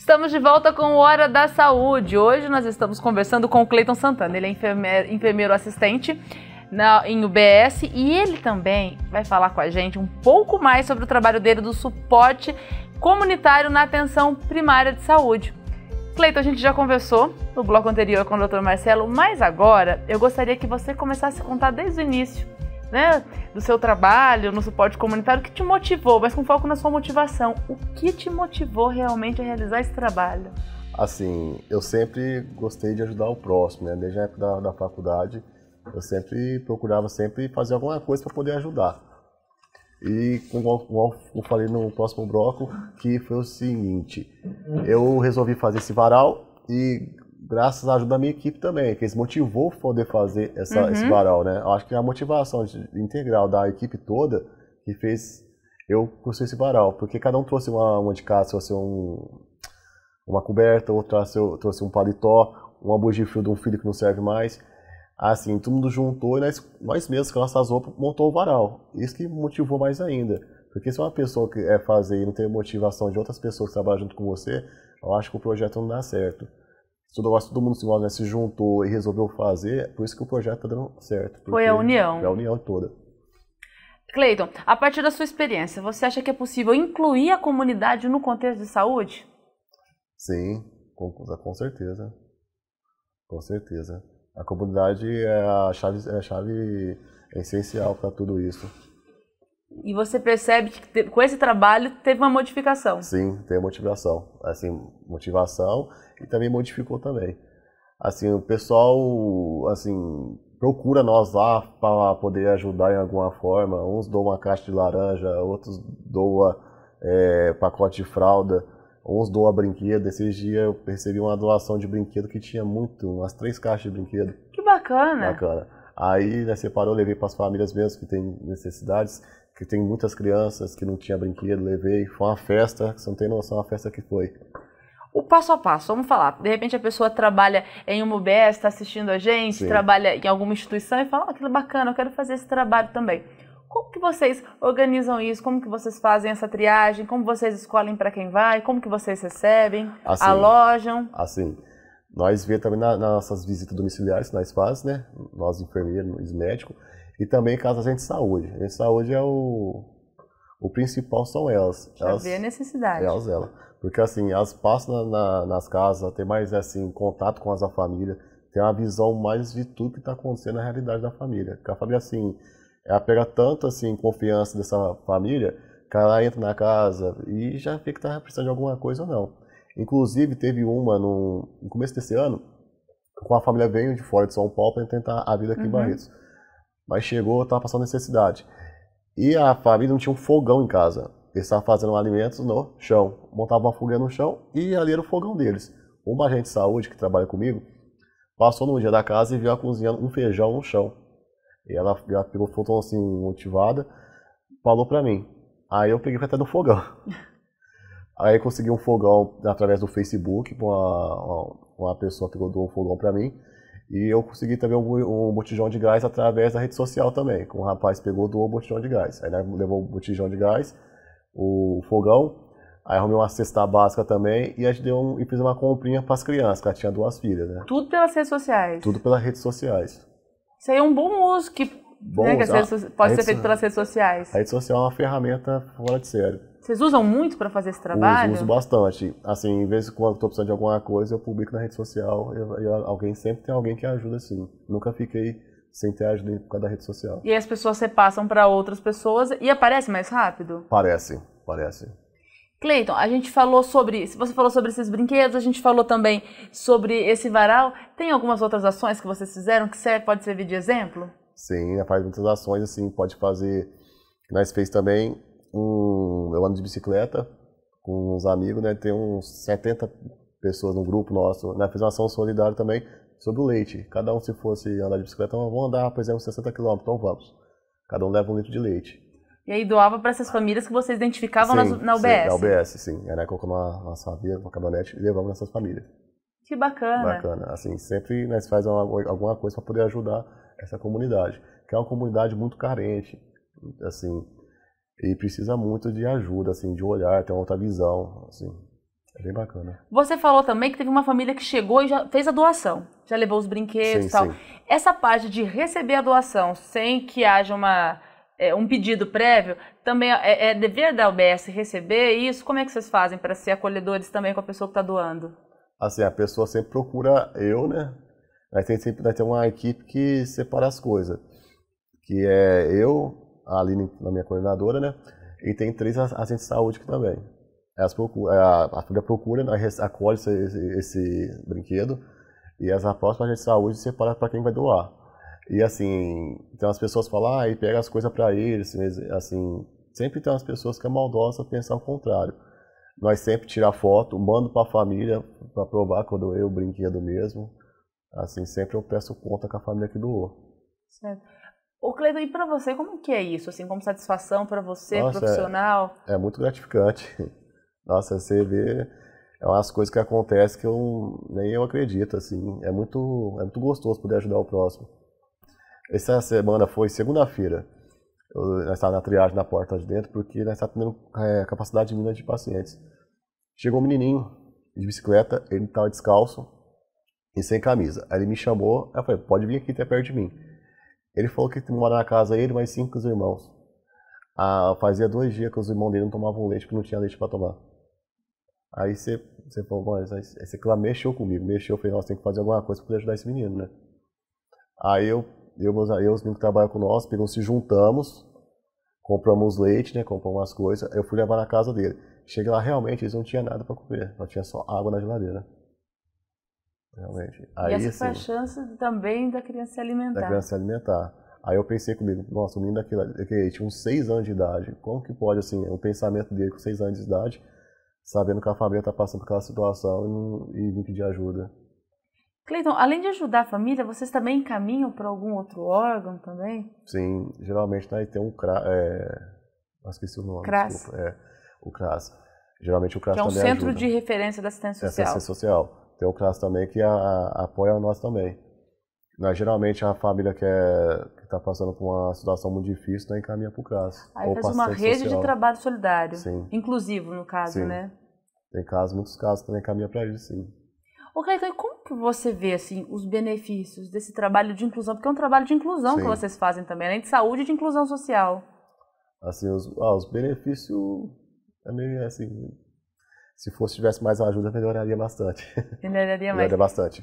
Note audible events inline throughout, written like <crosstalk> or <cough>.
Estamos de volta com Hora da Saúde. Hoje nós estamos conversando com o Cleiton Santana. Ele é enfermeiro, enfermeiro assistente na, em UBS e ele também vai falar com a gente um pouco mais sobre o trabalho dele do suporte comunitário na atenção primária de saúde. Cleiton, a gente já conversou no bloco anterior com o Dr. Marcelo, mas agora eu gostaria que você começasse a contar desde o início né, do seu trabalho, no suporte comunitário, que te motivou, mas com foco na sua motivação. O que te motivou realmente a realizar esse trabalho? Assim, eu sempre gostei de ajudar o próximo, né? Desde a época da, da faculdade, eu sempre procurava sempre fazer alguma coisa para poder ajudar. E como eu falei no próximo bloco, que foi o seguinte, eu resolvi fazer esse varal e graças à ajuda da minha equipe também, que eles motivou poder fazer essa, uhum. esse varal, né? Eu acho que é a motivação integral da equipe toda que fez eu construir esse varal, porque cada um trouxe uma, uma de casa, trouxe um, uma coberta, outro trouxe, trouxe um paletó, um abujifio de um filho que não serve mais. Assim, todo mundo juntou e nós, nós mesmos, com nossas roupas, montou o varal. Isso que motivou mais ainda. Porque se uma pessoa quer é fazer e não tem motivação de outras pessoas que trabalham junto com você, eu acho que o projeto não dá certo. Esse negócio todo mundo se, né, se juntou e resolveu fazer, é por isso que o projeto está dando certo. Foi a união. Foi a união toda. Cleiton, a partir da sua experiência, você acha que é possível incluir a comunidade no contexto de saúde? Sim, com, com certeza. Com certeza. A comunidade é a chave, é a chave essencial para tudo isso. E você percebe que com esse trabalho teve uma modificação. Sim, tem motivação. Assim, motivação e também modificou também. Assim, o pessoal, assim, procura nós lá para poder ajudar em alguma forma. Uns dão uma caixa de laranja, outros doa é, pacote de fralda, uns doa brinquedo. Esses dias eu recebi uma doação de brinquedo que tinha muito, umas três caixas de brinquedo. Que bacana! Bacana. Aí, né, separou, levei para as famílias mesmo que têm necessidades que tem muitas crianças que não tinha brinquedo, levei. Foi uma festa, você não tem noção, uma festa que foi. O passo a passo, vamos falar. De repente a pessoa trabalha em uma UBS, está assistindo a gente, Sim. trabalha em alguma instituição e fala, oh, é bacana, eu quero fazer esse trabalho também. Como que vocês organizam isso? Como que vocês fazem essa triagem? Como vocês escolhem para quem vai? Como que vocês recebem? Assim, alojam? Assim, nós vê também na, nas nossas visitas domiciliares, nós fazemos, né? Nós enfermeiros, médicos e também casas de saúde. A gente saúde é o, o principal são elas. Já elas, vê a necessidade. Elas, elas. Porque assim, elas passam na, nas casas, tem mais assim, contato com as famílias, família, tem uma visão mais de tudo que está acontecendo na realidade da família. Porque a família, assim, ela pega tanto assim, confiança dessa família, que ela entra na casa e já vê que está precisando de alguma coisa ou não. Inclusive, teve uma no, no começo desse ano, com a família veio de fora de São Paulo para tentar a vida aqui uhum. em Barretos mas chegou, estava passando necessidade. E a família não tinha um fogão em casa. Eles estavam fazendo alimentos no chão. Montavam uma fogueira no chão e ali era o fogão deles. Uma agente de saúde que trabalha comigo passou no dia da casa e viu ela cozinhando um feijão no chão. E ela, já pegou foto assim, motivada, falou para mim. Aí eu peguei até no fogão. <laughs> Aí consegui um fogão através do Facebook, uma, uma, pessoa pegou do fogão para mim. E eu consegui também um, um botijão de gás através da rede social também, que um rapaz pegou do botijão de gás. Aí né, levou o um botijão de gás, o fogão, aí arrumei uma cesta básica também e a gente deu um, e fiz uma comprinha para as crianças, que ela tinha duas filhas, né? Tudo pelas redes sociais? Tudo pelas redes sociais. Isso aí é um bom uso que, bom né, uso. que pode a ser feito pelas redes sociais. A rede social é uma ferramenta fora de série. Vocês usam muito para fazer esse trabalho? Uso, uso bastante. Assim, em vez de quando estou precisando de alguma coisa, eu publico na rede social e alguém sempre tem alguém que ajuda, assim. Nunca fiquei sem ter ajuda por causa da rede social. E as pessoas se passam para outras pessoas e aparece mais rápido? Parece, parece. Cleiton, a gente falou sobre, se você falou sobre esses brinquedos, a gente falou também sobre esse varal. Tem algumas outras ações que vocês fizeram que serve, pode servir de exemplo? Sim, a parte de muitas ações, assim, pode fazer. Nós fez também um, eu ando de bicicleta com uns amigos, né? Tem uns 70 pessoas no grupo nosso, né? Fiz uma ação solidária também sobre o leite. Cada um, se fosse andar de bicicleta, vamos andar, por exemplo, 60 quilômetros, então vamos. Cada um leva um litro de leite. E aí doava para essas famílias que vocês identificavam sim, na UBS? na UBS, sim. era é, né, colocamos uma, uma saveira, uma caminhonete e levamos nessas famílias. Que bacana. Bacana. Assim, sempre nós né, fazemos faz uma, alguma coisa para poder ajudar essa comunidade, que é uma comunidade muito carente. Assim, e precisa muito de ajuda, assim, de olhar, ter uma outra visão, assim. É bem bacana. Você falou também que teve uma família que chegou e já fez a doação, já levou os brinquedos e tal. Sim. Essa parte de receber a doação sem que haja uma, é, um pedido prévio, também é, é, dever da UBS receber isso? Como é que vocês fazem para ser acolhedores também com a pessoa que está doando? Assim, a pessoa sempre procura eu, né? Mas tem sempre nós tem uma equipe que separa as coisas. Que é eu, a Aline, na minha coordenadora, né? E tem três agentes de saúde aqui também. Elas é procuram, é a, a família procura, nós né? acolhe esse, esse, esse, brinquedo e as próxima agente de saúde separa para quem vai doar. E assim, tem então umas pessoas que falam, ah, e pega as coisas para eles, assim, sempre tem umas pessoas que é maldosa pensar o contrário. Nós sempre tirar foto, mando para a família para provar quando eu doei o brinquedo mesmo. Assim, sempre eu peço conta com a família que doou. Certo. O Cleiton, e para você, como que é isso? Assim, como satisfação para você, Nossa, é profissional? É, é, muito gratificante. <laughs> Nossa, você vê é umas coisas que acontecem que eu nem eu acredito, assim. É muito, é muito gostoso poder ajudar o próximo. Essa semana foi segunda-feira. Nós estávamos na triagem na porta de dentro, porque nós estávamos tendo é, capacidade mínima de pacientes. Chegou um menininho de bicicleta, ele estava descalço e sem camisa. Aí ele me chamou, eu falei, pode vir aqui até tá perto de mim. Ele falou que mora na casa ele, mais cinco os irmãos. Ah, fazia dois dias que os irmãos dele não tomavam leite, porque não tinha leite para tomar. Aí você, você falou, mas esse você mexeu comigo, mexeu, eu falei, nossa, tem que fazer alguma coisa para poder ajudar esse menino, né? Aí eu, eu, meus, eu os meninos que trabalham com nós, pegamos, se juntamos, compramos leite, né, compramos umas coisas, eu fui levar na casa dele. Cheguei lá, realmente, eles não tinham nada para comer, só tinha só água na geladeira. Realmente. Aí, e essa assim, foi a assim, chance também da criança se alimentar. Da criança se alimentar. Aí eu pensei comigo, nossa, o menino daquele, daquele tinha uns seis anos de idade, como que pode, assim, o pensamento dele com seis anos de idade, sabendo que a família está passando por aquela situação e, não, e pedir ajuda. Cleiton, além de ajudar a família, vocês também encaminham para algum outro órgão também? Sim, geralmente né, tem um CRAS, é... esqueci o nome, CRAS. Desculpa, é, o CRAS. Geralmente o CRAS que é um centro ajuda. de referência da assistência social. É assistência social tem o classe também que a, a, apoia nós também. mas né, geralmente é a família que é, está passando por uma situação muito difícil né, encaminha para o CRAS. Aí faz uma rede social. de trabalho solidário, sim. inclusivo no caso, sim. né? Tem casos, muitos casos também encaminha para eles, sim. Ô, Cleiton, e como que você vê assim, os benefícios desse trabalho de inclusão? Porque é um trabalho de inclusão sim. que vocês fazem também, além de saúde e de inclusão social. Assim, os, ah, os benefícios é meio assim, se fosse tivesse mais ajuda, melhoraria bastante. <laughs> Melhoraria mais. melhoraria bastante.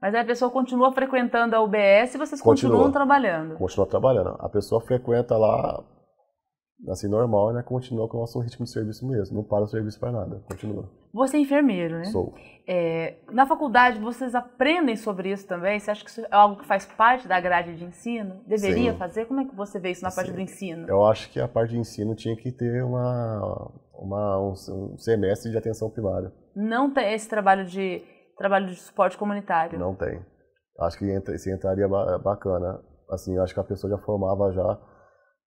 Mas a pessoa continua frequentando a UBS e vocês continua, continuam trabalhando? Continua trabalhando. A pessoa frequenta lá, assim, normal, né? Continua com o nosso ritmo de serviço mesmo. Não para o serviço para nada. Continua. Você é enfermeiro, né? Sou. É, na faculdade, vocês aprendem sobre isso também? Você acha que isso é algo que faz parte da grade de ensino? Deveria Sim. fazer? Como é que você vê isso na Sim. parte do ensino? Eu acho que a parte de ensino tinha que ter uma uma, um, um semestre de atenção primária. Não tem esse trabalho de trabalho de suporte comunitário? Não tem. Acho que entra, se entraria bacana. Assim, acho que a pessoa já formava já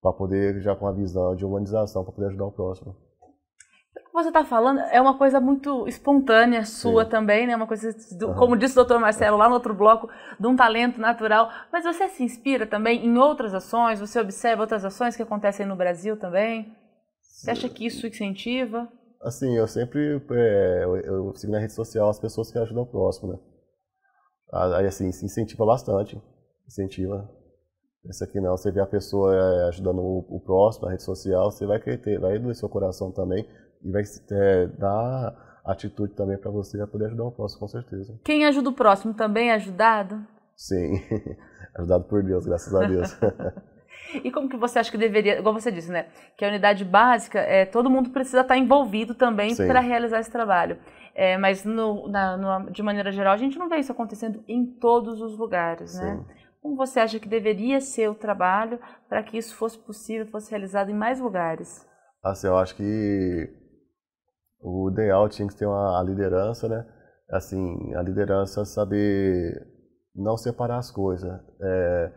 para poder já com a visão de humanização para poder ajudar o próximo. O que você está falando é uma coisa muito espontânea sua Sim. também, né? Uma coisa, do, como disse o Dr. Marcelo lá no outro bloco, de um talento natural. Mas você se inspira também em outras ações? Você observa outras ações que acontecem no Brasil também? Você acha que isso incentiva? Assim, eu sempre é, eu, eu sigo na rede social as pessoas que ajudam o próximo, né? Ah, aí, assim, se incentiva bastante. Incentiva. Essa aqui não, você vê a pessoa é, ajudando o, o próximo na rede social, você vai querer vai doer seu coração também e vai é, dar atitude também para você poder ajudar o próximo, com certeza. Quem ajuda o próximo também é ajudado? Sim, <laughs> ajudado por Deus, graças a Deus. <laughs> E como que você acha que deveria, igual você disse, né? Que a unidade básica, é, todo mundo precisa estar tá envolvido também para realizar esse trabalho. É, mas no, na, no, de maneira geral, a gente não vê isso acontecendo em todos os lugares, né? Sim. né? Como você acha que deveria ser o trabalho para que isso fosse possível, fosse realizado em mais lugares? Assim, eu acho que o ideal tinha que ter uma a liderança, né? Assim, a liderança saber não separar as coisas. Né? É,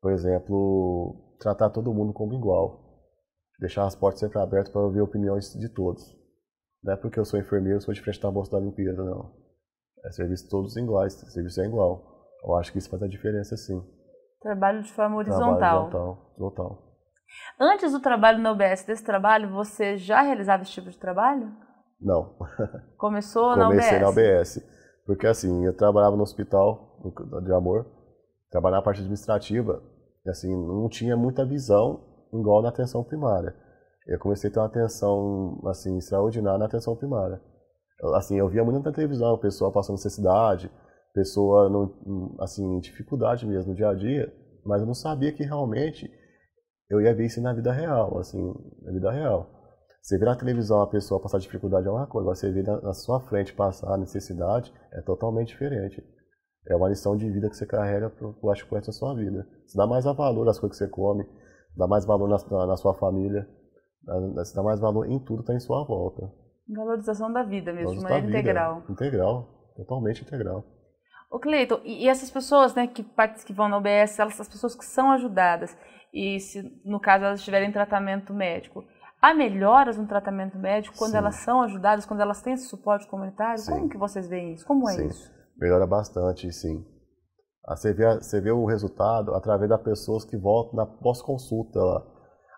por exemplo, tratar todo mundo como igual, deixar as portas sempre abertas para ouvir opiniões de todos. Não é porque eu sou enfermeiro, sou diferente da bolsa da limpeza, não. É serviço todos iguais, serviço é igual. Eu acho que isso faz a diferença, sim. Trabalho de forma horizontal. Trabalho horizontal, Antes do trabalho na UBS, desse trabalho, você já realizava esse tipo de trabalho? Não. Começou <laughs> na Comecei UBS? Comecei na UBS. Porque assim, eu trabalhava no hospital de amor, trabalhar a parte administrativa, assim, não tinha muita visão igual na atenção primária. Eu comecei a ter uma atenção, assim, extraordinária na atenção primária. Assim, eu via muito na televisão, pessoa passando necessidade, pessoa, no, assim, em dificuldade mesmo no dia a dia, mas eu não sabia que realmente eu ia ver isso na vida real, assim, na vida real. Você vê na televisão a pessoa passar dificuldade é uma coisa, você vê na, na sua frente passar necessidade é totalmente diferente. É uma lição de vida que você carrega pro, eu acho, pro resto da sua vida. Você dá mais valor às coisas que você come, dá mais valor na, na sua família, dá, você dá mais valor em tudo que tá em sua volta. Valorização da vida mesmo, de maneira integral. Integral, totalmente integral. O Cleiton, e, e essas pessoas né, que, que vão na OBS, elas, as pessoas que são ajudadas, e se no caso elas tiverem tratamento médico, há melhoras no tratamento médico quando Sim. elas são ajudadas, quando elas têm esse suporte comunitário? Sim. Como que vocês veem isso? Como é Sim. isso? Melhora bastante, sim. Ah, você vê, você vê o resultado através das pessoas que voltam na pós-consulta.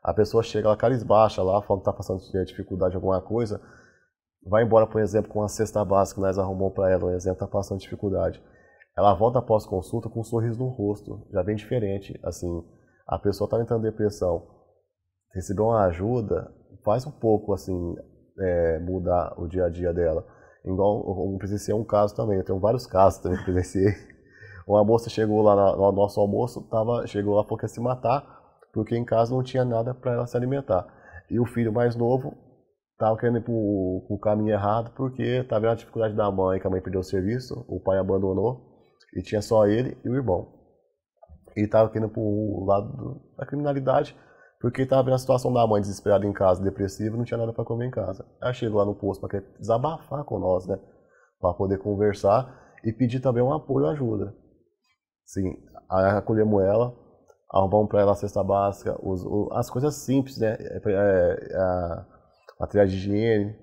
A pessoa chega lá é carisbaixa, lá, falando que está passando dificuldade em alguma coisa, vai embora, por exemplo, com uma cesta básica que nós arrumamos para ela, um exemplo, está passando dificuldade. Ela volta após consulta com um sorriso no rosto, já bem diferente. Assim, a pessoa estava tá entrando em depressão, recebeu uma ajuda, faz um pouco, assim, é, mudar o dia a dia dela. Igual eu presenciei um caso também, eu tenho vários casos também que presenciei. <laughs> Uma moça chegou lá no nosso almoço, tava, chegou lá porque se matar, porque em casa não tinha nada para ela se alimentar. E o filho mais novo tava querendo ir pro, pro caminho errado porque tava vendo a dificuldade da mãe, que a mãe perdeu o serviço, o pai abandonou e tinha só ele e o irmão. E tava querendo pro lado da criminalidade porque estava a situação da mãe desesperada em casa, depressiva, não tinha nada para comer em casa. Ela chegou lá no posto para desabafar com nós, né? Para poder conversar e pedir também um apoio, ajuda. Sim, acolhemos ela, arrumamos para ela a cesta básica, os, os, as coisas simples, né? É, é, é, é, a, material de higiene.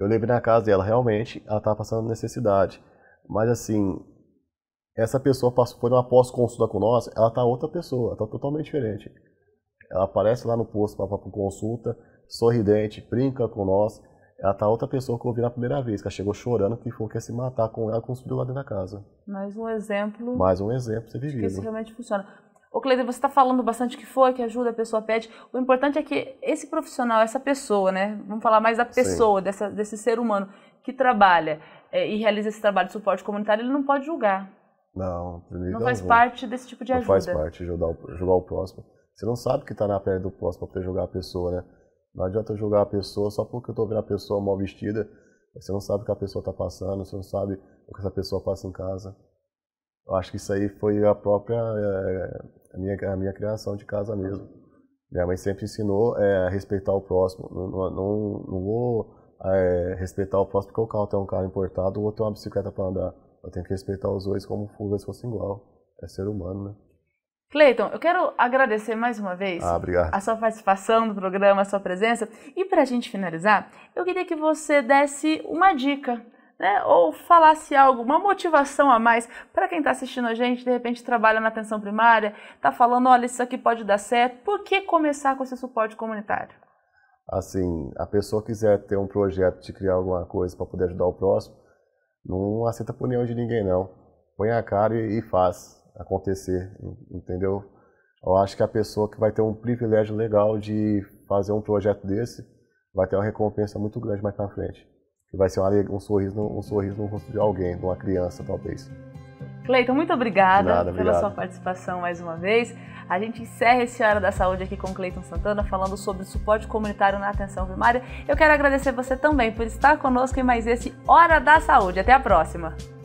Eu levei na casa dela, realmente, ela estava passando necessidade. Mas assim, essa pessoa passou por uma pós-consulta com nós, ela tá outra pessoa, tá totalmente diferente. Ela aparece lá no posto para consulta, sorridente, brinca com nós. Ela tá outra pessoa que eu vi na primeira vez, que ela chegou chorando que falou que ia se matar com ela com os filhos lá dentro da casa. Mais um exemplo. Mais um exemplo, você vivido. Que isso realmente funciona. Ô Cleiton, você está falando bastante que foi, que ajuda, a pessoa pede. O importante é que esse profissional, essa pessoa, né? Vamos falar mais da pessoa, dessa, desse ser humano que trabalha é, e realiza esse trabalho de suporte comunitário, ele não pode julgar. Não, primeiro. Não faz algum. parte desse tipo de ajuda. Não faz parte, ajudar ajudar julgar o próximo. Você não sabe que está na pele do próximo para poder jogar a pessoa, né? Não adianta julgar a pessoa só porque eu estou vendo a pessoa mal vestida. Você não sabe o que a pessoa está passando, você não sabe o que essa pessoa passa em casa. Eu acho que isso aí foi a própria eh, a minha, a minha criação de casa mesmo. Minha mãe sempre ensinou é, a respeitar o próximo. Não, não, não vou é, respeitar o próximo porque o carro tem um carro importado, o outro tem uma bicicleta para andar. Eu tenho que respeitar os dois como se fossem igual. É ser humano, né? Cleiton, eu quero agradecer mais uma vez ah, a sua participação no programa, a sua presença. E para a gente finalizar, eu queria que você desse uma dica, né? ou falasse algo, uma motivação a mais para quem está assistindo a gente, de repente trabalha na atenção primária, está falando, olha, isso aqui pode dar certo. Por que começar com esse suporte comunitário? Assim, a pessoa quiser ter um projeto de criar alguma coisa para poder ajudar o próximo, não aceita punião de ninguém, não. Põe a cara e, e faz acontecer, entendeu? Eu acho que a pessoa que vai ter um privilégio legal de fazer um projeto desse vai ter uma recompensa muito grande mais para frente, que vai ser um, um sorriso, um sorriso no rosto de alguém, de uma criança talvez. Cleiton, muito obrigada nada, pela obrigado. sua participação mais uma vez. A gente encerra esse Hora da Saúde aqui com Cleiton Santana, falando sobre suporte comunitário na atenção primária. Eu quero agradecer você também por estar conosco em mais esse Hora da Saúde. Até a próxima!